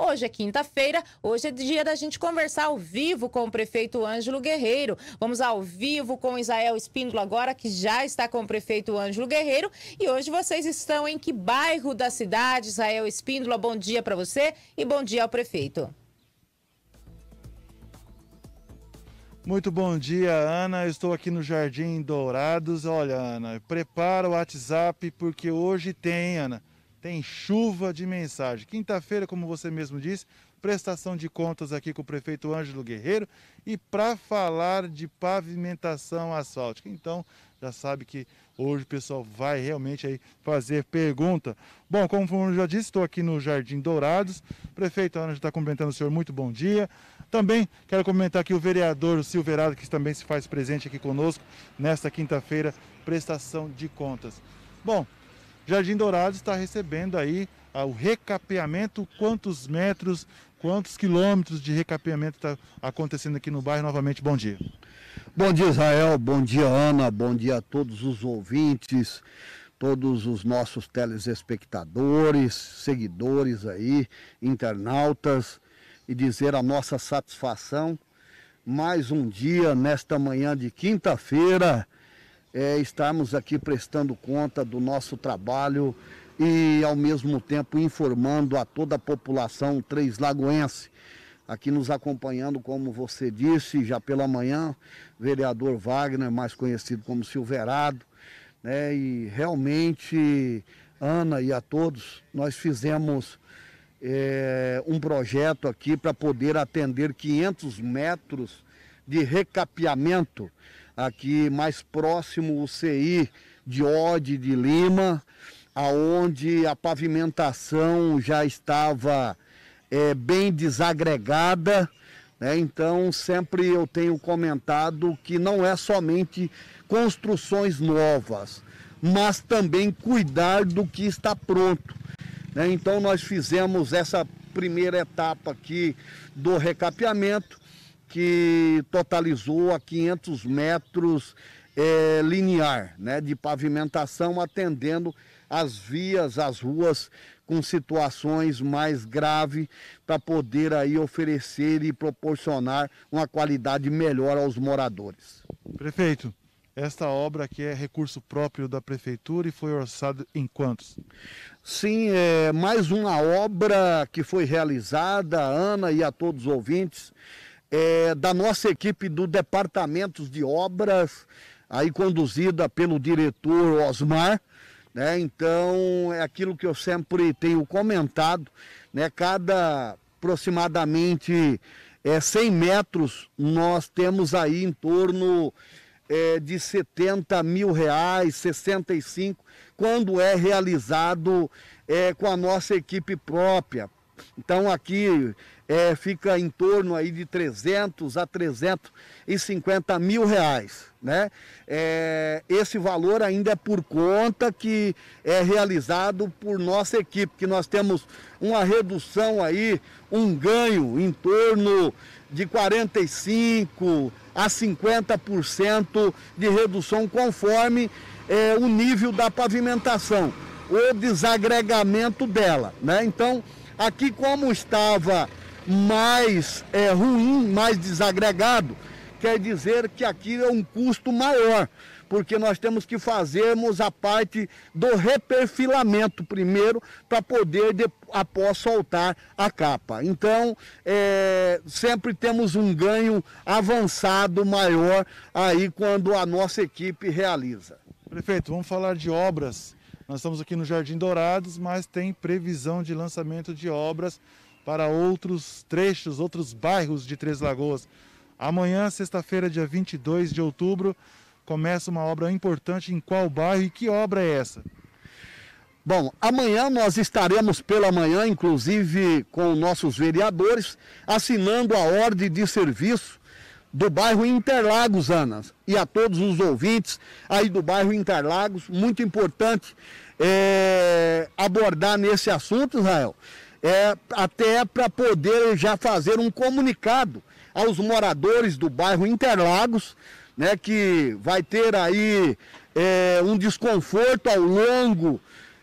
Hoje é quinta-feira, hoje é dia da gente conversar ao vivo com o prefeito Ângelo Guerreiro. Vamos ao vivo com Israel Espíndola agora, que já está com o prefeito Ângelo Guerreiro. E hoje vocês estão em que bairro da cidade? Israel Espíndola, bom dia para você e bom dia ao prefeito. Muito bom dia, Ana. Eu estou aqui no Jardim Dourados. Olha, Ana, prepara o WhatsApp porque hoje tem, Ana, tem chuva de mensagem. Quinta-feira, como você mesmo disse, prestação de contas aqui com o prefeito Ângelo Guerreiro e para falar de pavimentação asfáltica. Então, já sabe que hoje o pessoal vai realmente aí fazer pergunta. Bom, como eu já disse, estou aqui no Jardim Dourados. Prefeito Ângelo está cumprimentando o senhor, muito bom dia. Também quero comentar aqui o vereador Silverado, que também se faz presente aqui conosco nesta quinta-feira, prestação de contas. Bom, Jardim Dourado está recebendo aí ah, o recapeamento, quantos metros, quantos quilômetros de recapeamento está acontecendo aqui no bairro. Novamente, bom dia. Bom dia, Israel. Bom dia, Ana. Bom dia a todos os ouvintes, todos os nossos telespectadores, seguidores aí, internautas, e dizer a nossa satisfação. Mais um dia, nesta manhã de quinta-feira, é, estarmos aqui prestando conta do nosso trabalho e, ao mesmo tempo, informando a toda a população três-lagoense. Aqui nos acompanhando, como você disse, já pela manhã, vereador Wagner, mais conhecido como Silverado, né? e realmente, Ana e a todos, nós fizemos é, um projeto aqui para poder atender 500 metros de recapeamento aqui mais próximo o CI de Ode de Lima, aonde a pavimentação já estava é, bem desagregada. Né? Então sempre eu tenho comentado que não é somente construções novas, mas também cuidar do que está pronto. Né? Então nós fizemos essa primeira etapa aqui do recapeamento que totalizou a 500 metros é, linear né, de pavimentação, atendendo as vias, as ruas com situações mais graves para poder aí oferecer e proporcionar uma qualidade melhor aos moradores. Prefeito, esta obra aqui é recurso próprio da prefeitura e foi orçado em quantos? Sim, é mais uma obra que foi realizada, Ana e a todos os ouvintes é, da nossa equipe do departamento de Obras, aí conduzida pelo diretor Osmar. Né? Então, é aquilo que eu sempre tenho comentado, né? cada aproximadamente é, 100 metros, nós temos aí em torno é, de 70 mil reais, 65, quando é realizado é, com a nossa equipe própria. Então aqui é, fica em torno aí de 300 a 350 mil reais, né? É, esse valor ainda é por conta que é realizado por nossa equipe, que nós temos uma redução aí, um ganho em torno de 45 a 50% de redução conforme é, o nível da pavimentação, o desagregamento dela, né? Então, aqui como estava mais é, ruim, mais desagregado, quer dizer que aqui é um custo maior, porque nós temos que fazermos a parte do reperfilamento primeiro para poder de, após soltar a capa. Então é, sempre temos um ganho avançado maior aí quando a nossa equipe realiza. Prefeito, vamos falar de obras. Nós estamos aqui no Jardim Dourados, mas tem previsão de lançamento de obras para outros trechos, outros bairros de Três Lagoas. Amanhã, sexta-feira, dia 22 de outubro, começa uma obra importante em qual bairro e que obra é essa? Bom, amanhã nós estaremos pela manhã, inclusive com nossos vereadores, assinando a ordem de serviço do bairro Interlagos, Ana, e a todos os ouvintes aí do bairro Interlagos, muito importante é, abordar nesse assunto, Israel é, até para poder já fazer um comunicado aos moradores do bairro Interlagos, né, que vai ter aí é, um desconforto ao longo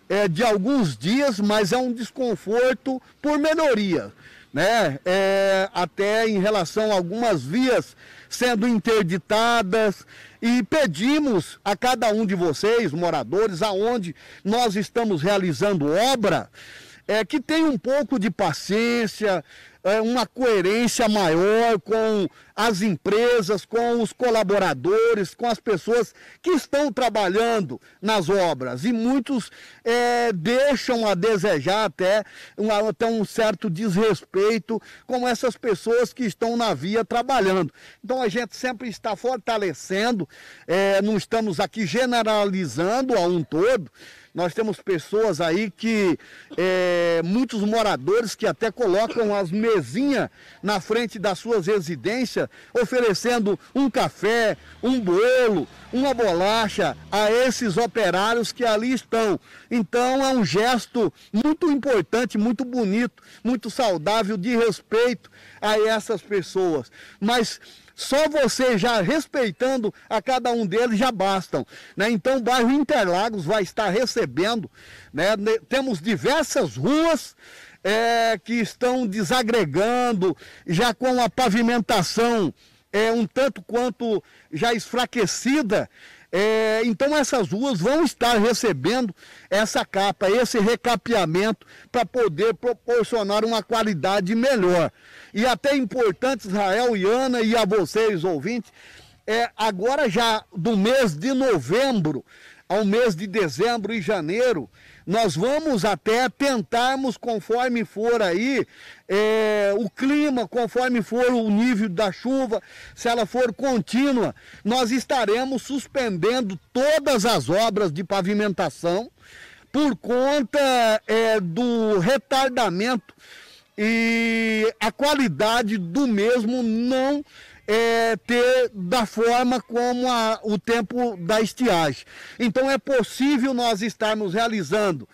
é, de alguns dias, mas é um desconforto por menoria. Né? É, até em relação a algumas vias sendo interditadas. E pedimos a cada um de vocês, moradores, aonde nós estamos realizando obra, é, que tenha um pouco de paciência, é, uma coerência maior com as empresas, com os colaboradores, com as pessoas que estão trabalhando nas obras. E muitos é, deixam a desejar até, um até um certo desrespeito com essas pessoas que estão na via trabalhando. Então a gente sempre está fortalecendo, é, não estamos aqui generalizando a um todo. Nós temos pessoas aí que, é, muitos moradores que até colocam as mesinhas na frente das suas residências, oferecendo um café, um bolo, uma bolacha a esses operários que ali estão. Então é um gesto muito importante, muito bonito, muito saudável de respeito a essas pessoas. Mas só você já respeitando a cada um deles já bastam. Né? Então o bairro Interlagos vai estar recebendo. Né? Temos diversas ruas é, que estão desagregando, já com a pavimentação é um tanto quanto já esfraquecida, é, então essas ruas vão estar recebendo essa capa, esse recapeamento, para poder proporcionar uma qualidade melhor. E até importante, Israel e Ana, e a vocês, ouvintes, é, agora já do mês de novembro ao mês de dezembro e janeiro, nós vamos até tentarmos, conforme for aí, é, o clima, conforme for o nível da chuva, se ela for contínua, nós estaremos suspendendo todas as obras de pavimentação por conta é, do retardamento e a qualidade do mesmo não é, ter da forma como a, o tempo da estiagem. Então é possível nós estarmos realizando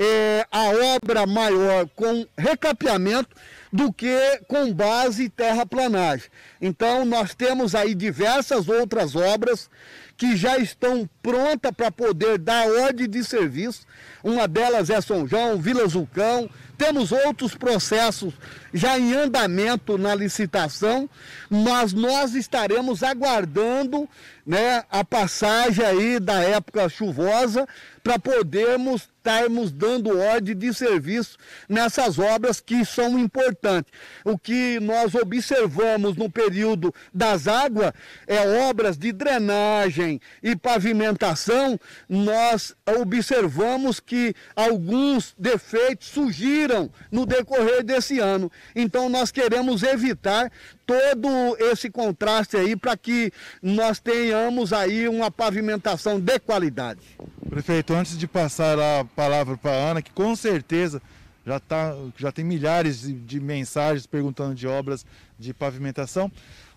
é, a obra maior com recapeamento do que com base terraplanagem. Então, nós temos aí diversas outras obras que já estão prontas para poder dar ordem de serviço. Uma delas é São João, Vila Zucão Temos outros processos já em andamento na licitação, mas nós estaremos aguardando né, a passagem aí da época chuvosa para podermos estarmos dando ordem de serviço nessas obras que são importantes. O que nós observamos no período das águas é obras de drenagem e pavimentação, nós observamos que alguns defeitos surgiram no decorrer desse ano. Então nós queremos evitar todo esse contraste aí para que nós tenhamos aí uma pavimentação de qualidade. Prefeito, antes de passar a palavra para a Ana, que com certeza já, tá, já tem milhares de mensagens perguntando de obras de pavimentação.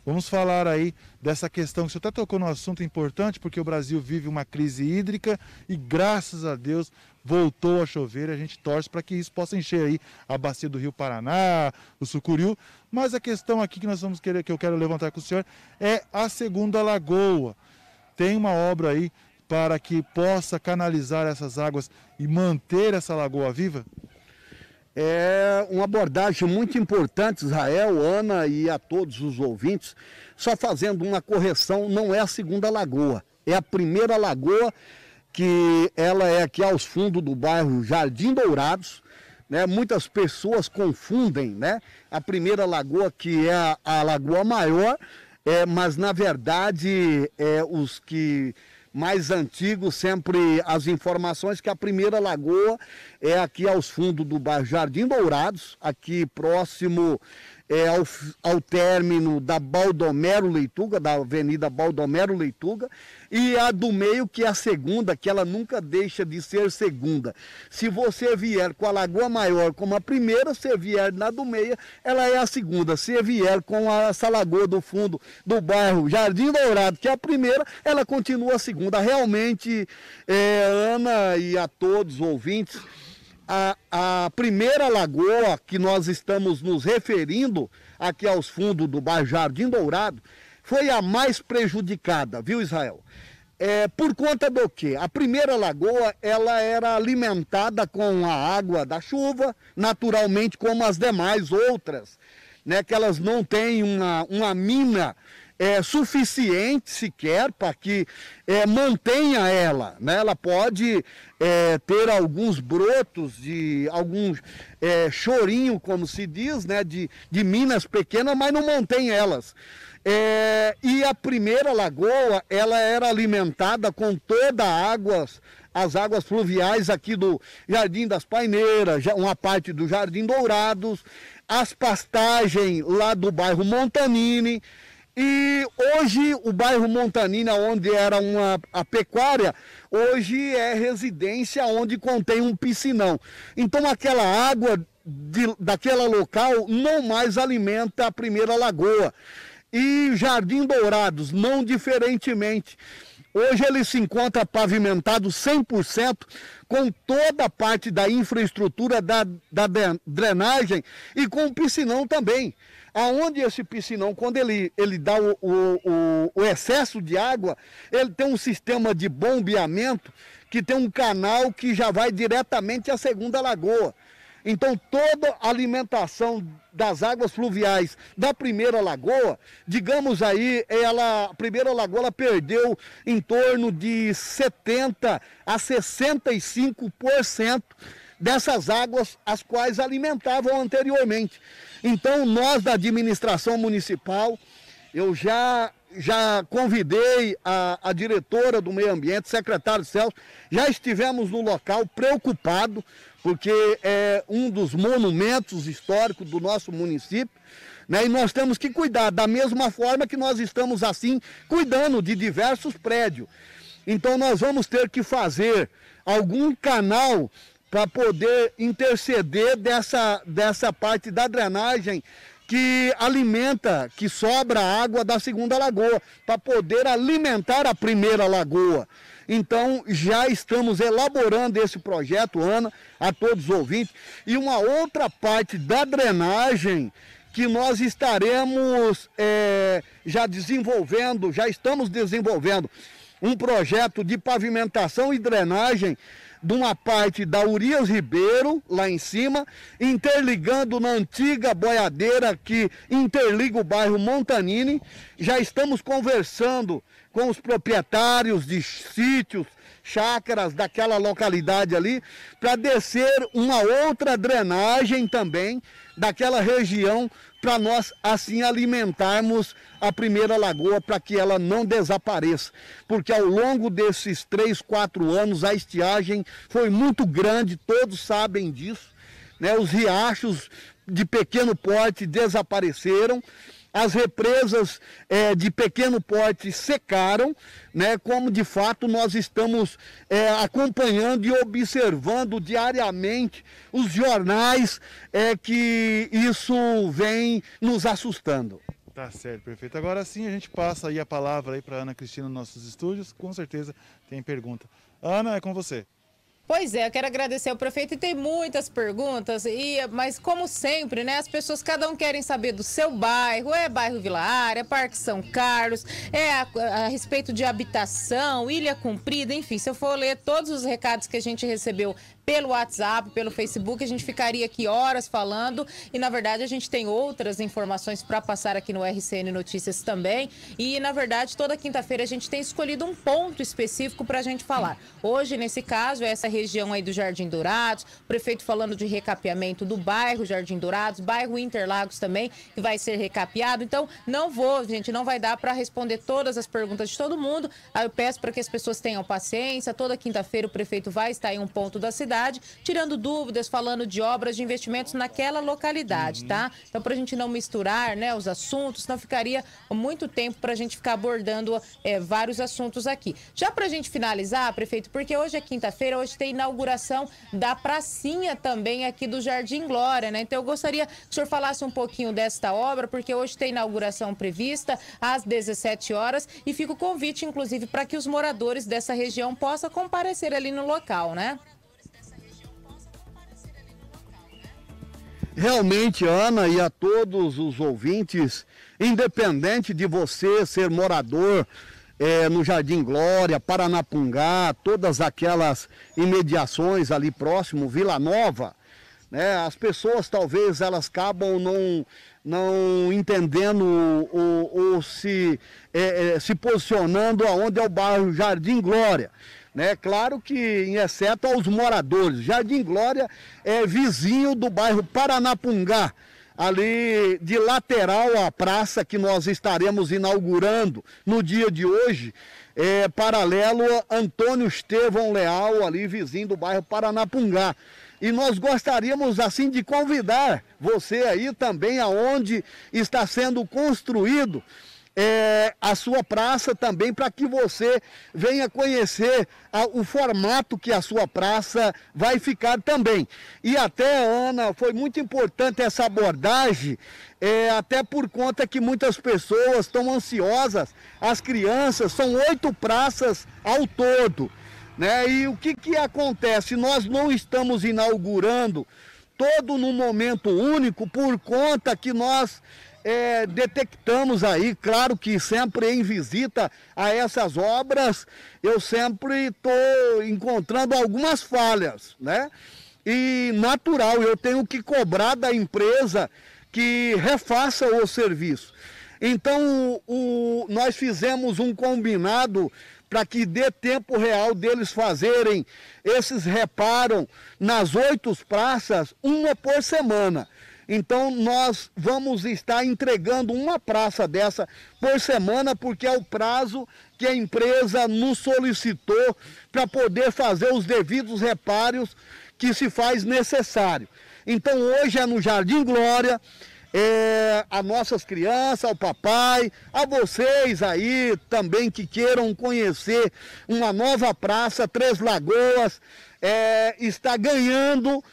Vamos falar aí dessa questão que o senhor até tocou no assunto importante, porque o Brasil vive uma crise hídrica e graças a Deus voltou a chover e a gente torce para que isso possa encher aí a bacia do Rio Paraná, o Sucuriú. Mas a questão aqui que nós vamos querer, que eu quero levantar com o senhor, é a segunda lagoa. Tem uma obra aí para que possa canalizar essas águas e manter essa lagoa viva? é uma abordagem muito importante, Israel, Ana e a todos os ouvintes. Só fazendo uma correção, não é a segunda lagoa, é a primeira lagoa que ela é aqui aos fundos do bairro Jardim Dourados. Né? Muitas pessoas confundem né? a primeira lagoa, que é a, a lagoa maior, é, mas na verdade é, os que mais antigo, sempre as informações que a primeira lagoa é aqui aos fundos do bairro Jardim Dourados, aqui próximo é, ao, ao término da Baldomero Leituga, da Avenida Baldomero Leituga, e a do meio, que é a segunda, que ela nunca deixa de ser segunda. Se você vier com a Lagoa Maior como a primeira, se vier na do meio, ela é a segunda. Se vier com a, essa lagoa do fundo do bairro Jardim Dourado, que é a primeira, ela continua a segunda. Realmente, é, Ana e a todos os ouvintes, a, a primeira lagoa que nós estamos nos referindo, aqui aos fundos do bairro Jardim Dourado, foi a mais prejudicada, viu Israel? É, por conta do que? A primeira lagoa, ela era alimentada com a água da chuva, naturalmente como as demais outras, né? Que elas não têm uma, uma mina é, suficiente sequer para que é, mantenha ela. Né? Ela pode é, ter alguns brotos de algum é, chorinho, como se diz, né? de, de minas pequenas, mas não mantém elas. É, e a primeira lagoa, ela era alimentada com toda a água, as águas fluviais aqui do Jardim das Paineiras, uma parte do Jardim Dourados, as pastagens lá do bairro Montanini, e hoje o bairro Montanina, onde era uma a pecuária, hoje é residência onde contém um piscinão. Então aquela água de, daquela local não mais alimenta a primeira lagoa. E Jardim Dourados, não diferentemente. Hoje ele se encontra pavimentado 100%, com toda a parte da infraestrutura da, da drenagem e com o piscinão também aonde esse piscinão, quando ele, ele dá o, o, o, excesso de água, ele tem um sistema de bombeamento que tem um canal que já vai diretamente à segunda lagoa. Então toda a alimentação das águas fluviais da primeira lagoa, digamos aí, ela, a primeira lagoa ela perdeu em torno de 70 a 65% dessas águas as quais alimentavam anteriormente. Então, nós da administração municipal, eu já já convidei a, a, diretora do meio ambiente, secretário Celso, já estivemos no local preocupado, porque é um dos monumentos históricos do nosso município, né? e nós temos que cuidar, da mesma forma que nós estamos assim cuidando de diversos prédios. Então nós vamos ter que fazer algum canal para poder interceder dessa, dessa parte da drenagem que alimenta, que sobra água da segunda lagoa, para poder alimentar a primeira lagoa. Então, já estamos elaborando esse projeto, Ana, a todos os ouvintes. E uma outra parte da drenagem que nós estaremos é, já desenvolvendo, já estamos desenvolvendo um projeto de pavimentação e drenagem de uma parte da Urias Ribeiro, lá em cima, interligando na antiga boiadeira que interliga o bairro Montanini. Já estamos conversando com os proprietários de sítios, chácaras daquela localidade ali, para descer uma outra drenagem também daquela região para nós assim alimentarmos a primeira lagoa para que ela não desapareça. Porque ao longo desses três, quatro anos a estiagem foi muito grande, todos sabem disso. Né? Os riachos de pequeno porte desapareceram as represas é, de pequeno porte secaram, né, como de fato nós estamos é, acompanhando e observando diariamente os jornais é, que isso vem nos assustando. Tá certo, perfeito. Agora sim a gente passa aí a palavra aí para Ana Cristina nos nossos estúdios, com certeza tem pergunta. Ana, é com você. Pois é, eu quero agradecer ao prefeito e tem muitas perguntas, e, mas como sempre, né? As pessoas, cada um querem saber do seu bairro, é bairro Vila Área, é Parque São Carlos, é a, a, respeito de habitação, Ilha Cumprida, enfim, se eu for ler todos os recados que a gente recebeu pelo WhatsApp, pelo Facebook. A gente ficaria aqui horas falando e, na verdade, a gente tem outras informações para passar aqui no RCN Notícias também. E, na verdade, toda quinta-feira a gente tem escolhido um ponto específico para a gente falar. Hoje, nesse caso, é essa região aí do Jardim Dourados, prefeito falando de recapeamento do bairro Jardim Dourados, bairro Interlagos também, que vai ser recapeado. Então, não vou, gente, não vai dar para responder todas as perguntas de todo mundo. Eu peço para que as pessoas tenham paciência. Toda quinta-feira o prefeito vai estar em um ponto da cidade tirando dúvidas, falando de obras, de investimentos naquela localidade, tá? Então, para a gente não misturar né, os assuntos, não ficaria muito tempo para a gente ficar abordando é, vários assuntos aqui. Já para a gente finalizar, prefeito, porque hoje é quinta-feira, hoje tem inauguração da pracinha também aqui do Jardim Glória, né? Então, eu gostaria que o senhor falasse um pouquinho desta obra, porque hoje tem inauguração prevista às 17 horas e fica o convite, inclusive, para que os moradores dessa região possam comparecer ali no local, né? Realmente, Ana, e a todos os ouvintes, independente de você ser morador é, no Jardim Glória, Paranapungá, todas aquelas imediações ali próximo, Vila Nova, né, as pessoas talvez elas acabam não, não entendendo ou, ou se, é, é, se posicionando aonde é o bairro Jardim Glória. Né? Claro que em exceto aos moradores. Jardim Glória é vizinho do bairro Paranapungá, ali de lateral à praça que nós estaremos inaugurando no dia de hoje. É, paralelo Antônio Estevão Leal, ali vizinho do bairro Paranapungá. E nós gostaríamos assim de convidar você aí também aonde está sendo construído é, a sua praça também para que você venha conhecer a, o formato que a sua praça vai ficar também. E até, Ana, foi muito importante essa abordagem, é, até por conta que muitas pessoas estão ansiosas, as crianças, são oito praças ao todo. Né? E o que, que acontece? Nós não estamos inaugurando todo num momento único por conta que nós é, detectamos aí, claro que sempre em visita a essas obras, eu sempre estou encontrando algumas falhas, né? E natural, eu tenho que cobrar da empresa que refaça o serviço. Então, o, nós fizemos um combinado para que dê tempo real deles fazerem esses reparos nas oito praças, uma por semana. Então nós vamos estar entregando uma praça dessa por semana, porque é o prazo que a empresa nos solicitou para poder fazer os devidos reparos que se faz necessário. Então hoje é no Jardim Glória, é, a nossas crianças, ao papai, a vocês aí também que queiram conhecer uma nova praça, Três Lagoas é, está ganhando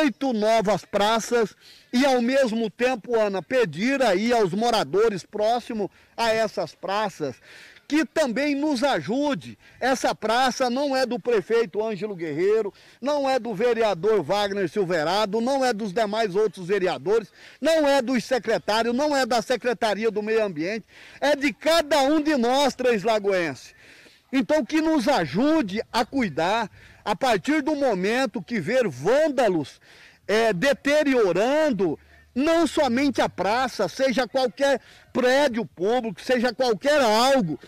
oito novas praças e ao mesmo tempo, Ana, pedir aí aos moradores próximos a essas praças que também nos ajude. Essa praça não é do prefeito Ângelo Guerreiro, não é do vereador Wagner Silverado, não é dos demais outros vereadores, não é dos secretários, não é da Secretaria do Meio Ambiente, é de cada um de nós, Três Lagoenses. Então, que nos ajude a cuidar, a partir do momento que ver vândalos é, deteriorando não somente a praça, seja qualquer prédio público, seja qualquer algo,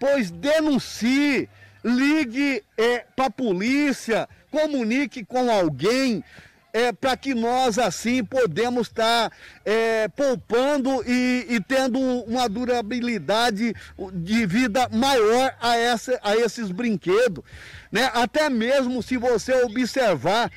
pois denuncie, ligue é, para a polícia, comunique com alguém, é, para que nós assim podemos estar tá, é, poupando e, e, tendo uma durabilidade de vida maior a, essa, a esses brinquedos. Né? Até mesmo se você observar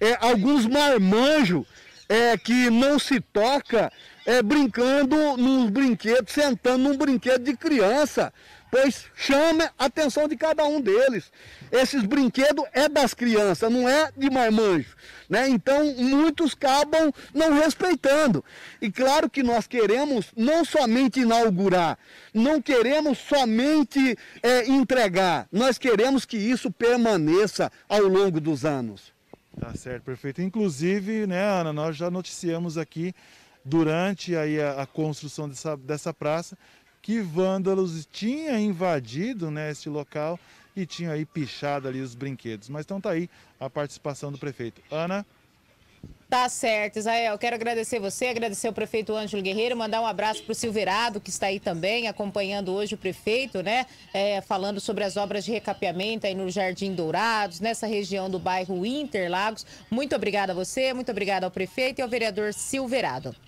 é, alguns marmanjos é, que não se toca é, brincando num brinquedo, sentando num brinquedo de criança, pois chama a atenção de cada um deles. Esses brinquedos é das crianças, não é de marmanjo, né? Então muitos acabam não respeitando. E claro que nós queremos não somente inaugurar, não queremos somente é, entregar, nós queremos que isso permaneça ao longo dos anos. Tá certo, perfeito. Inclusive, né, Ana, nós já noticiamos aqui durante aí a, a construção dessa, dessa praça que vândalos tinha invadido né, este local e tinha aí pichado ali os brinquedos. Mas então tá aí a participação do prefeito. Ana? Tá certo, Israel. Quero agradecer você, agradecer o prefeito Ângelo Guerreiro, mandar um abraço para o Silverado, que está aí também, acompanhando hoje o prefeito, né? É, falando sobre as obras de recapeamento aí no Jardim Dourados, nessa região do bairro Interlagos. Muito obrigada a você, muito obrigada ao prefeito e ao vereador Silverado.